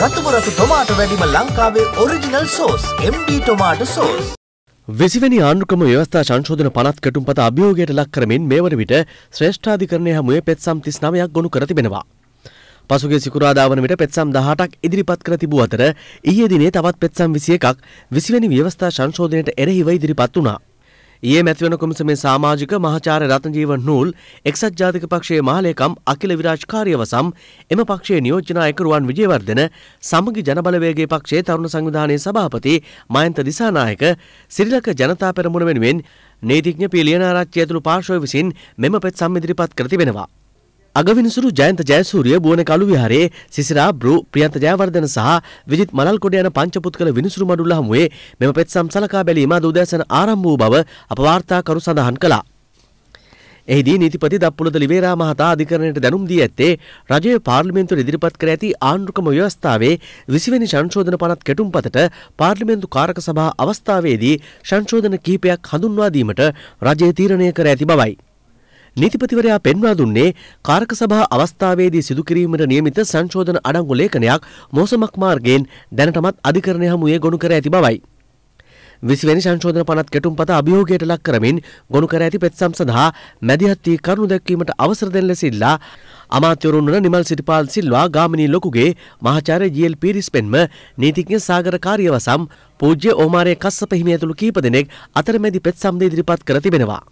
රතුපුරතු tomato වැඩිම ලංකාවේ original sauce MD tomato sauce. වෙසිවැනි ආණ්ඩුක්‍රම ව්‍යවස්ථා සංශෝධන පනත් කටුම්පත අභියෝගයට ලක් කරමින් මේ වන විට ශ්‍රේෂ්ඨාධිකරණය හමුවේ පෙත්සම් තිස් නමයක් ගොුණු කර තිබෙනවා. පසුගේ සිකුරාදා වන විට පෙත්සම් දහටක් ඉදිරිපත් කර තිබූ අතර ඊයේ දිනේ තවත් පෙත්සම් විසිය එකක් විසිවැනි ව්‍යවස්ථා සංශෝධනයට එරෙහිව ඉදිරිපත් වුණා. ඊයේ මැතිවන කොමිසමේ සමාජික මහාචාර්ය රත්නජීවන් නූල් එක්සත් ජාතික පක්ෂයේ මහලේකම් අකිල විරාජ් කාර්යවසම් එම පක්ෂයේ නියෝජ්‍ය නායකරුවන් විජේවර්ධන සමගි ජනබලවේගයේ පක්ෂයේ තරුණ සංවිධානයේ සභාපති මයන්ත දිසානායක සිරිලක ජනතා පෙරමුණ වෙනුවෙන් නීතිඥ පිලියන ආරච්චි ඇතුළු පාර්ශවය විසින් මෙම පෙත් සම්මිදිරිපත් කර තිබෙනවා. අගවිනිසුරු ජයන්ත ජයසූරිය බුවනකලු විහාරයේ සිසිරා බ්‍රු ප්‍රියන්ත ජයවර්ධන සහ විජිත් මලල්කොඩ යන පංචපුත්කල විනිසුරු මඩුල්ල හමුවේ මෙම පෙත්සම් සලකා බැලීම අද උදෑසන ආරම්භ වූ බව අප වාර්තාකරු සඳහන් කළා. එහිදී නීතිපති දප්පුලද ලිවේරා මහතා අධිකරණයට දැනුම් දී ඇත්තේ රජය පාර්ලිමේන්තුවට ඉදිරිපත් කර ඇති ආණ්ඩුක්‍රම ව්‍යවස්ථාවේ විසිවැනි සංශෝධන පනත් කැටුම්පතට පාර්ලිමේන්තු කාරක සභා අවස්ථාවේදී සංශෝධන කිහිපයක් හඳුන්වා දීමට රජය තීරණය කර ඇති බවයි. නීතිපතිවරයා පෙන්වා දුන්නේ කාරක සභා අවස්ථාවේදී සිදු කිරීමට නියමිත සංශෝධන අඩංගු ලේඛනයක් මෝසමක් මාර්ගයෙන් දැනටමත් අධිකරණය හමුවේ ගොනු කර ඇති බවයි. විසිවැනි සංශෝධන පනත් කෙටුම්පත අභියෝගයට ලක් කරමින් ගොනු කර ඇති පෙත්සම් සඳහා මැදිහත් වී කරුණු දැක්වීමට අවසර දෙන ලෙස ඉල්ලා අමාත්‍යවරුන් වන නිමල් සිරිපාල් සිල්වා ගාමිණී ලොකුගේ මහාචාර්ය ජීඑල් පීරිස් පෙන්ම නීතිඥ සාගර කාර්යවසම් පූජ්‍ය ඕමාරයේ කස්සප හිමි ඇතුළු කීප දෙනෙක් අතරමැදි පෙත්සම්ද ඉදිරිපත් කර තිබෙනවා.